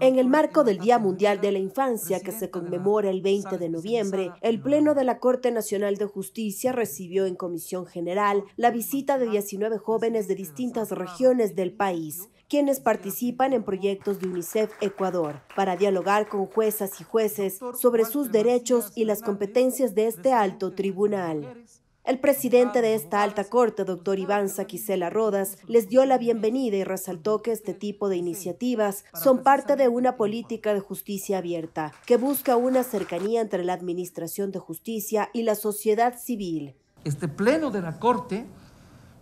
En el marco del Día Mundial de la Infancia, que se conmemora el 20 de noviembre, el Pleno de la Corte Nacional de Justicia recibió en Comisión General la visita de 19 jóvenes de distintas regiones del país, quienes participan en proyectos de UNICEF Ecuador, para dialogar con juezas y jueces sobre sus derechos y las competencias de este alto tribunal. El presidente de esta alta corte, doctor Iván Saquicela Rodas, les dio la bienvenida y resaltó que este tipo de iniciativas son parte de una este política de justicia abierta, que busca una cercanía entre la Administración de Justicia y la sociedad civil. Este pleno de la Corte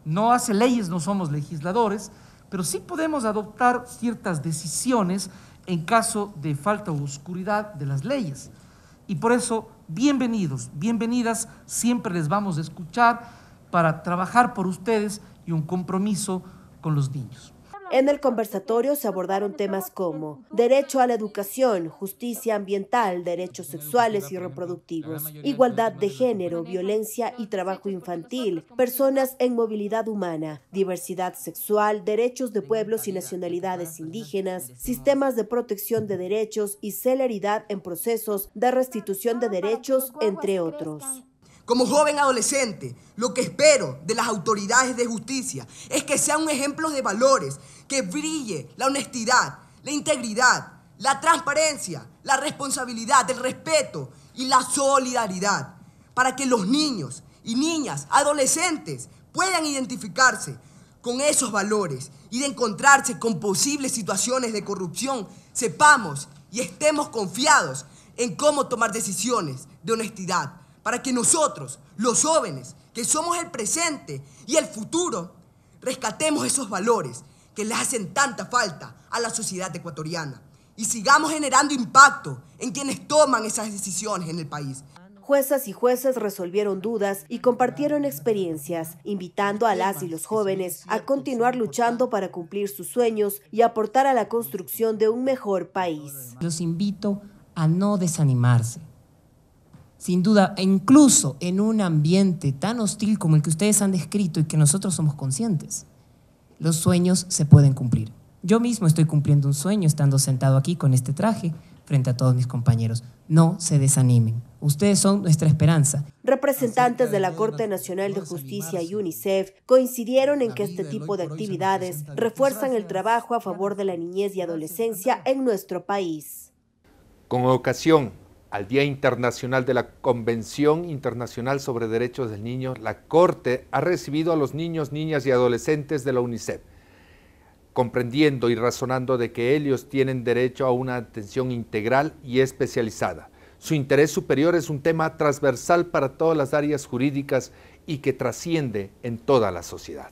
no hace leyes, no somos legisladores, pero sí podemos adoptar ciertas decisiones en caso de falta o oscuridad de las leyes. Y por eso, bienvenidos, bienvenidas, siempre les vamos a escuchar para trabajar por ustedes y un compromiso con los niños. En el conversatorio se abordaron temas como derecho a la educación, justicia ambiental, derechos sexuales y reproductivos, igualdad de género, violencia y trabajo infantil, personas en movilidad humana, diversidad sexual, derechos de pueblos y nacionalidades indígenas, sistemas de protección de derechos y celeridad en procesos de restitución de derechos, entre otros. Como joven adolescente, lo que espero de las autoridades de justicia es que sean un ejemplo de valores que brille la honestidad, la integridad, la transparencia, la responsabilidad, el respeto y la solidaridad, para que los niños y niñas, adolescentes, puedan identificarse con esos valores y de encontrarse con posibles situaciones de corrupción, sepamos y estemos confiados en cómo tomar decisiones de honestidad, para que nosotros, los jóvenes, que somos el presente y el futuro, rescatemos esos valores que les hacen tanta falta a la sociedad ecuatoriana y sigamos generando impacto en quienes toman esas decisiones en el país. Juezas y jueces resolvieron dudas y compartieron experiencias, invitando a las y los jóvenes a continuar luchando para cumplir sus sueños y aportar a la construcción de un mejor país. Los invito a no desanimarse. Sin duda, e incluso en un ambiente tan hostil como el que ustedes han descrito y que nosotros somos conscientes los sueños se pueden cumplir. Yo mismo estoy cumpliendo un sueño estando sentado aquí con este traje frente a todos mis compañeros. No se desanimen. Ustedes son nuestra esperanza. Representantes de la Corte Nacional de Justicia y UNICEF coincidieron en que este tipo de actividades refuerzan el trabajo a favor de la niñez y adolescencia en nuestro país. Con ocasión al Día Internacional de la Convención Internacional sobre Derechos del Niño, la Corte ha recibido a los niños, niñas y adolescentes de la UNICEF, comprendiendo y razonando de que ellos tienen derecho a una atención integral y especializada. Su interés superior es un tema transversal para todas las áreas jurídicas y que trasciende en toda la sociedad.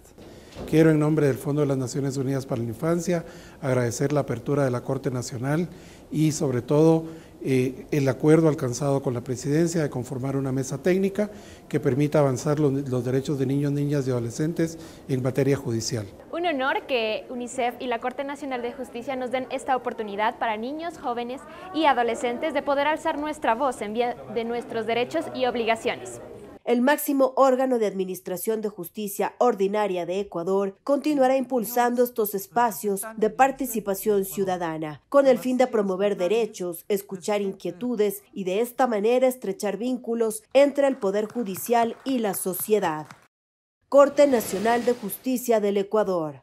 Quiero en nombre del Fondo de las Naciones Unidas para la Infancia agradecer la apertura de la Corte Nacional y sobre todo eh, el acuerdo alcanzado con la presidencia de conformar una mesa técnica que permita avanzar los, los, derechos de niños, niñas y adolescentes en materia judicial. Un honor que UNICEF y la Corte Nacional de Justicia nos den esta oportunidad para niños, jóvenes y adolescentes de poder alzar nuestra voz en vía de nuestros derechos y obligaciones el máximo órgano de administración de justicia ordinaria de Ecuador, continuará impulsando estos espacios de participación ciudadana, con el fin de promover derechos, escuchar inquietudes y de esta manera estrechar vínculos entre el Poder Judicial y la sociedad. Corte Nacional de Justicia del Ecuador.